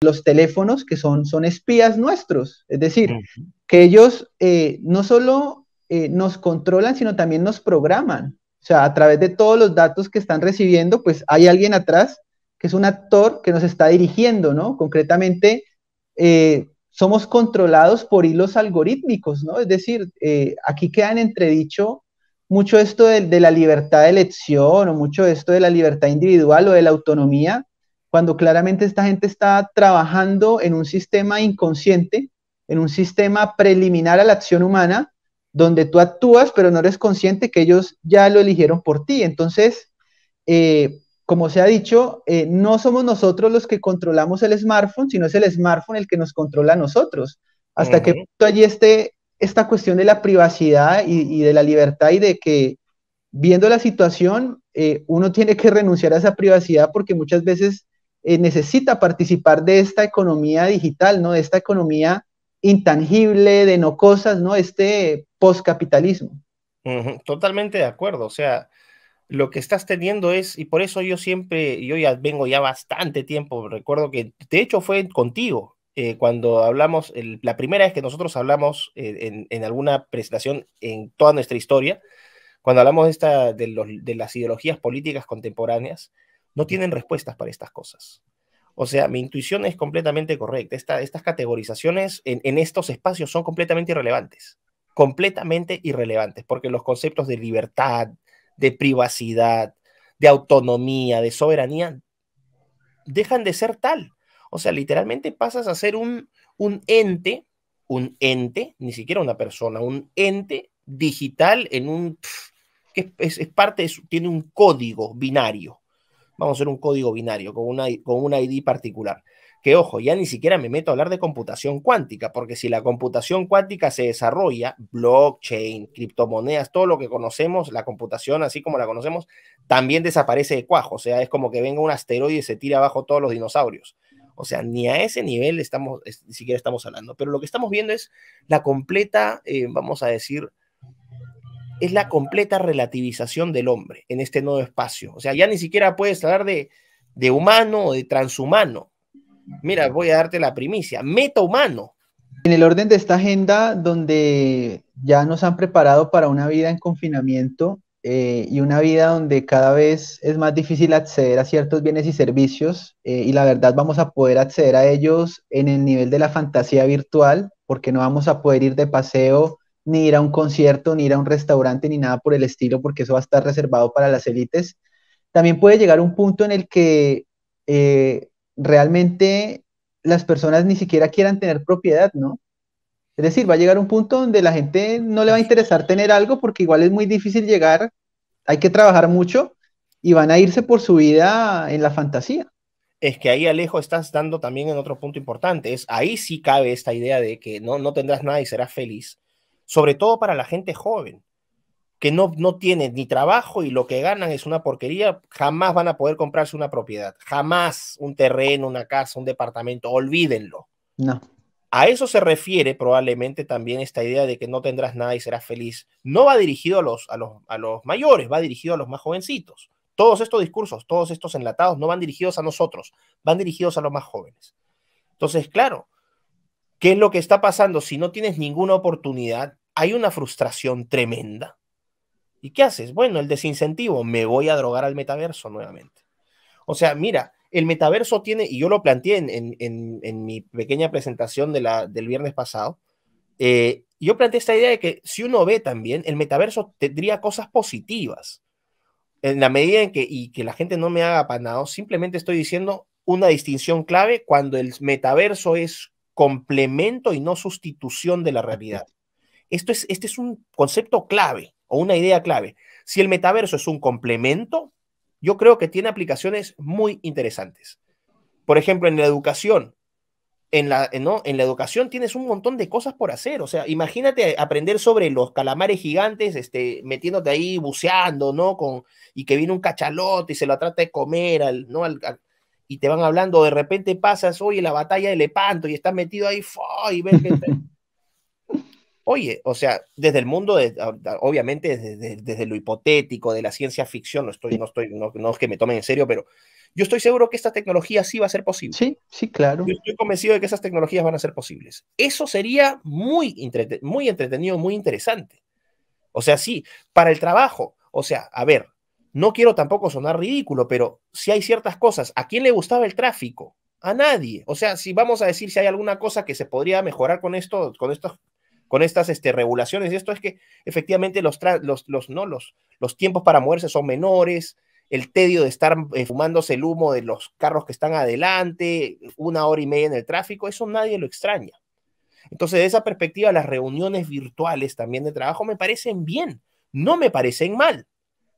los teléfonos que son, son espías nuestros, es decir, que ellos eh, no solo eh, nos controlan, sino también nos programan. O sea, a través de todos los datos que están recibiendo, pues hay alguien atrás que es un actor que nos está dirigiendo, ¿no? Concretamente, eh, somos controlados por hilos algorítmicos, ¿no? Es decir, aquí queda en entredicho mucho esto de, de la libertad de elección o mucho esto de la libertad individual o de la autonomía, cuando claramente esta gente está trabajando en un sistema inconsciente, en un sistema preliminar a la acción humana, donde tú actúas, pero no eres consciente que ellos ya lo eligieron por ti. Entonces, eh, como se ha dicho, eh, no somos nosotros los que controlamos el smartphone, sino es el smartphone el que nos controla a nosotros. ¿Hasta que punto allí esté esta cuestión de la privacidad y, de la libertad y de que viendo la situación, eh, uno tiene que renunciar a esa privacidad porque muchas veces eh, necesita participar de esta economía digital, ¿no? De esta economía intangible, de no cosas, ¿no? Este postcapitalismo. Totalmente de acuerdo, o sea, lo que estás teniendo es, y por eso yo siempre, yo ya vengo ya bastante tiempo, recuerdo que de hecho fue contigo, eh, cuando hablamos, la primera vez que nosotros hablamos eh, en, alguna presentación en toda nuestra historia, cuando hablamos esta, de, de las ideologías políticas contemporáneas, no tienen respuestas para estas cosas. O sea, mi intuición es completamente correcta. estas categorizaciones en, estos espacios son completamente irrelevantes. Completamente irrelevantes, porque los conceptos de libertad, de privacidad, de autonomía, de soberanía, dejan de ser tal. O sea, literalmente pasas a ser un, ente, un ente, ni siquiera una persona, un ente digital en un... que es, parte, de tiene un código binario vamos a hacer un código binario con, una, con un ID particular. Que ojo, ya ni siquiera me meto a hablar de computación cuántica, porque si la computación cuántica se desarrolla, blockchain, criptomonedas, todo lo que conocemos, la computación así como la conocemos, también desaparece de cuajo. O sea, es como que venga un asteroide y se tira abajo todos los dinosaurios. O sea, ni a ese nivel estamos, ni siquiera estamos hablando. Pero lo que estamos viendo es la completa, eh, vamos a decir, es la completa relativización del hombre en este nuevo espacio. O sea, ya ni siquiera puedes hablar de, de humano o de transhumano. Mira, voy a darte la primicia, ¡Meta humano! En el orden de esta agenda, donde ya nos han preparado para una vida en confinamiento eh, y una vida donde cada vez es más difícil acceder a ciertos bienes y servicios, eh, y la verdad vamos a poder acceder a ellos en el nivel de la fantasía virtual, porque no vamos a poder ir de paseo ni ir a un concierto, ni ir a un restaurante, ni nada por el estilo, porque eso va a estar reservado para las élites. También puede llegar un punto en el que eh, realmente las personas ni siquiera quieran tener propiedad, ¿no? Es decir, va a llegar un punto donde la gente no le va a interesar tener algo porque igual es muy difícil llegar, hay que trabajar mucho y van a irse por su vida en la fantasía. Es que ahí Alejo estás dando también en otro punto importante, es ahí sí cabe esta idea de que no, no tendrás nada y serás feliz, sobre todo para la gente joven, que no, no tiene ni trabajo y lo que ganan es una porquería, jamás van a poder comprarse una propiedad, jamás un terreno, una casa, un departamento, olvídenlo. No. A eso se refiere probablemente también esta idea de que no tendrás nada y serás feliz. No va dirigido a los, los, a los mayores, va dirigido a los más jovencitos. Todos estos discursos, todos estos enlatados no van dirigidos a nosotros, van dirigidos a los más jóvenes. Entonces, claro, ¿Qué es lo que está pasando? Si no tienes ninguna oportunidad, hay una frustración tremenda. ¿Y qué haces? Bueno, el desincentivo, me voy a drogar al metaverso nuevamente. O sea, mira, el metaverso tiene, y yo lo planteé en, mi pequeña presentación de la, del viernes pasado, eh, yo planteé esta idea de que si uno ve también, el metaverso tendría cosas positivas. En la medida en que, y que la gente no me haga panado, simplemente estoy diciendo una distinción clave cuando el metaverso es complemento y no sustitución de la realidad. Esto es, este es un concepto clave o una idea clave. Si el metaverso es un complemento, yo creo que tiene aplicaciones muy interesantes. Por ejemplo, en la educación. En la, ¿no? en la educación tienes un montón de cosas por hacer. O sea, imagínate aprender sobre los calamares gigantes, este, metiéndote ahí, buceando, ¿no? Con, y que viene un cachalote y se lo trata de comer al, ¿no? al, y te van hablando, de repente pasas, hoy en la batalla de Lepanto y estás metido ahí, Oye, o sea, desde el mundo, obviamente desde, lo hipotético, de la ciencia ficción, no estoy, no estoy, no, es que me tomen en serio, pero yo estoy seguro que esta tecnología sí va a ser posible. Sí, sí, claro. Yo estoy convencido de que esas tecnologías van a ser posibles. Eso sería muy, muy entretenido, muy interesante. O sea, sí, para el trabajo. O sea, a ver, no quiero tampoco sonar ridículo, pero si hay ciertas cosas, ¿a quién le gustaba el tráfico? A nadie. O sea, si vamos a decir si hay alguna cosa que se podría mejorar con esto, con con estas este, regulaciones. Y esto es que efectivamente los, los, los, tiempos para moverse son menores, el tedio de estar eh, fumándose el humo de los carros que están adelante, una hora y media en el tráfico, eso nadie lo extraña. Entonces, de esa perspectiva, las reuniones virtuales también de trabajo me parecen bien, no me parecen mal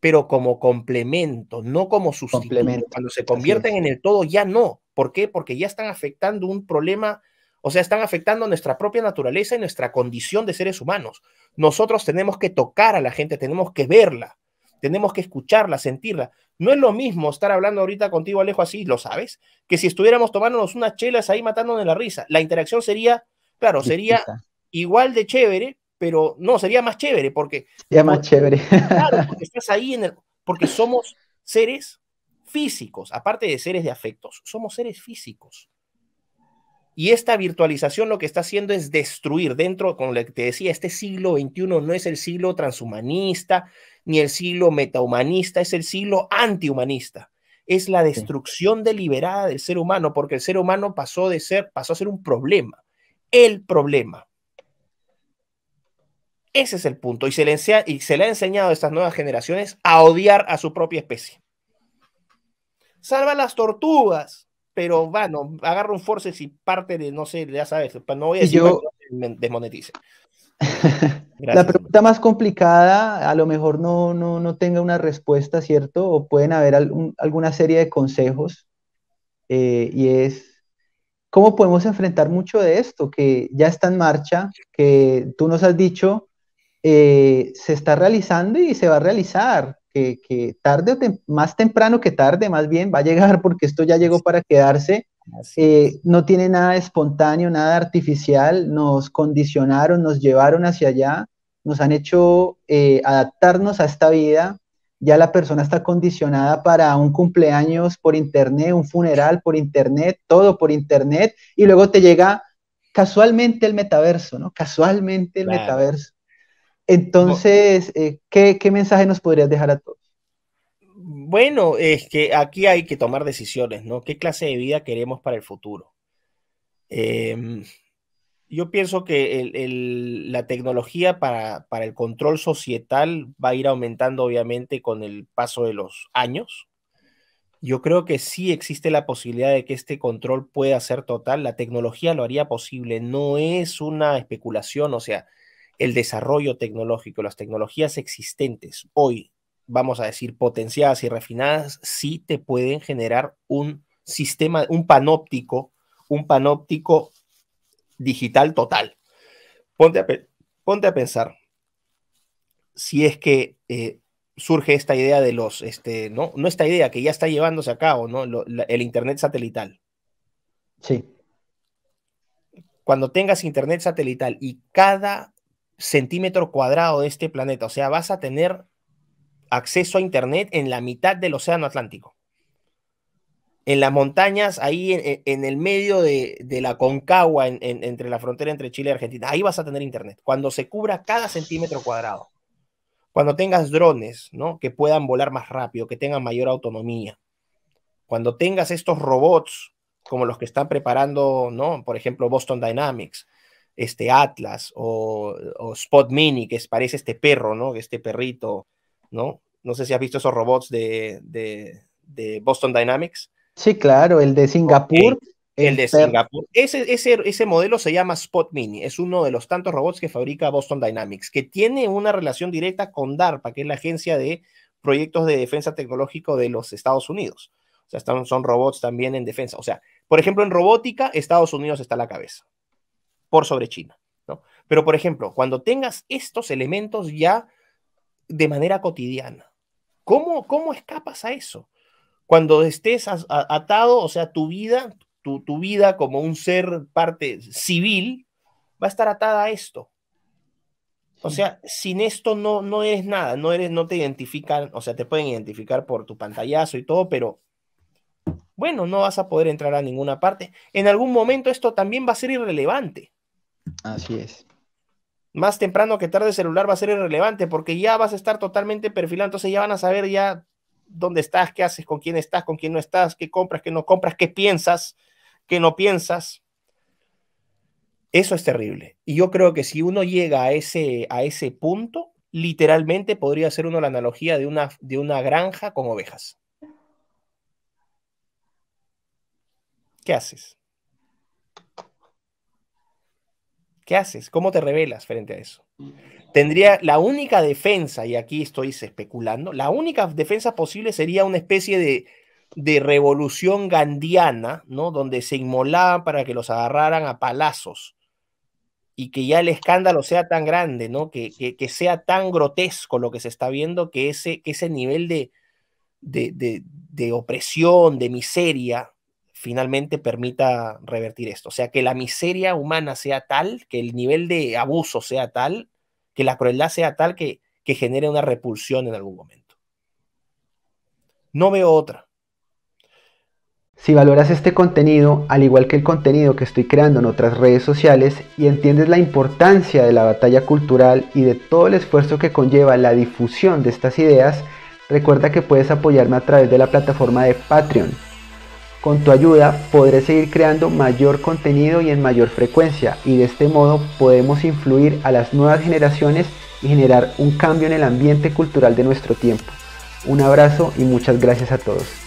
pero como complemento, no como sustituto. Cuando se convierten en el todo, ya no. ¿Por qué? Porque ya están afectando un problema, o sea, están afectando nuestra propia naturaleza y nuestra condición de seres humanos. Nosotros tenemos que tocar a la gente, tenemos que verla, tenemos que escucharla, sentirla. No es lo mismo estar hablando ahorita contigo, Alejo, así, lo sabes, que si estuviéramos tomándonos unas chelas ahí matándonos de la risa. La interacción sería, claro, sería igual de chévere, pero no, sería más chévere porque... Sería más chévere. Claro, porque estás ahí en el... Porque somos seres físicos, aparte de seres de afectos, somos seres físicos. Y esta virtualización lo que está haciendo es destruir dentro, con lo que te decía, este siglo XXI no es el siglo transhumanista ni el siglo metahumanista, es el siglo antihumanista. Es la destrucción deliberada del ser humano, porque el ser humano pasó, de ser, pasó a ser un problema, el problema. Ese es el punto. Y se, le y se le ha enseñado a estas nuevas generaciones a odiar a su propia especie. Salva las tortugas, pero bueno, agarra un force y parte de, no sé, ya sabes, no voy a decir yo... que desmonetice. la pregunta más complicada a lo mejor no, no, tenga una respuesta, ¿cierto? O pueden haber alguna serie de consejos. Eh, y es, ¿cómo podemos enfrentar mucho de esto que ya está en marcha, que tú nos has dicho, eh, se está realizando y se va a realizar, que, tarde más temprano que tarde, más bien, va a llegar porque esto ya llegó para quedarse. Eh, no tiene nada espontáneo, nada artificial, nos condicionaron, nos llevaron hacia allá, nos han hecho eh, adaptarnos a esta vida. Ya la persona está condicionada para un cumpleaños por internet, un funeral por internet, todo por internet, y luego te llega casualmente el metaverso, ¿no? Casualmente el metaverso. Entonces, eh, ¿qué, mensaje nos podrías dejar a todos? Bueno, es que aquí hay que tomar decisiones, ¿no? ¿Qué clase de vida queremos para el futuro? Em, yo pienso que la tecnología para, para, el control societal va a ir aumentando, obviamente, con el paso de los años. Yo creo que sí existe la posibilidad de que este control pueda ser total. La tecnología lo haría posible. No es una especulación, o sea, el desarrollo tecnológico, las tecnologías existentes hoy, vamos a decir, potenciadas y refinadas, sí te pueden generar un sistema, un panóptico, un panóptico digital total. Ponte a, pensar, si es que eh, surge esta idea de los, este, ¿no? esta idea que ya está llevándose a cabo, ¿no? el Internet satelital. Sí. Cuando tengas Internet satelital y cada centímetro cuadrado de este planeta. O sea, vas a tener acceso a Internet en la mitad del Océano Atlántico. En las montañas, ahí en, el medio de, la Concagua, entre la frontera entre Chile y Argentina, ahí vas a tener Internet. Cuando se cubra cada centímetro cuadrado. Cuando tengas drones, ¿no? Que puedan volar más rápido, que tengan mayor autonomía. Cuando tengas estos robots, como los que están preparando, ¿no? Por ejemplo, Boston Dynamics, este Atlas o, Spot Mini, que parece este perro, ¿no? Este perrito, ¿no? No sé si has visto esos robots de, Boston Dynamics. Sí, claro, el de Singapur. El de Singapur. Ese, ese, modelo se llama Spot Mini. Es uno de los tantos robots que fabrica Boston Dynamics, que tiene una relación directa con DARPA, que es la agencia de proyectos de defensa tecnológico de los Estados Unidos. O sea, están, son robots también en defensa. O sea, por ejemplo, en robótica, Estados Unidos está a la cabeza por sobre China. ¿no? Pero, por ejemplo, cuando tengas estos elementos ya de manera cotidiana, ¿cómo, cómo escapas a eso? Cuando estés atado, o sea, tu vida, tu, vida como un ser parte civil, va a estar atada a esto. O sea, sin esto no, no eres nada, no, eres, no te identifican, o sea, te pueden identificar por tu pantallazo y todo, pero bueno, no vas a poder entrar a ninguna parte. En algún momento esto también va a ser irrelevante. Así es. Más temprano que tarde el celular va a ser irrelevante porque ya vas a estar totalmente perfilado, entonces ya van a saber ya dónde estás, qué haces, con quién estás, con quién no estás, qué compras, qué no compras, qué piensas, qué no piensas. Eso es terrible. Y yo creo que si uno llega a ese, a ese punto, literalmente podría ser uno la analogía de una, de una granja con ovejas. ¿Qué haces? ¿Qué haces? ¿Cómo te revelas frente a eso? Mm. Tendría la única defensa, y aquí estoy especulando, la única defensa posible sería una especie de, de revolución gandiana, ¿no? Donde se inmolaban para que los agarraran a palazos y que ya el escándalo sea tan grande, ¿no? Que, que, sea tan grotesco lo que se está viendo, que ese, ese nivel de, de, de, de opresión, de miseria, finalmente permita revertir esto. O sea, que la miseria humana sea tal, que el nivel de abuso sea tal, que la crueldad sea tal que, que genere una repulsión en algún momento. No veo otra. Si valoras este contenido, al igual que el contenido que estoy creando en otras redes sociales, y entiendes la importancia de la batalla cultural y de todo el esfuerzo que conlleva la difusión de estas ideas, recuerda que puedes apoyarme a través de la plataforma de Patreon con tu ayuda podré seguir creando mayor contenido y en mayor frecuencia y de este modo podemos influir a las nuevas generaciones y generar un cambio en el ambiente cultural de nuestro tiempo. Un abrazo y muchas gracias a todos.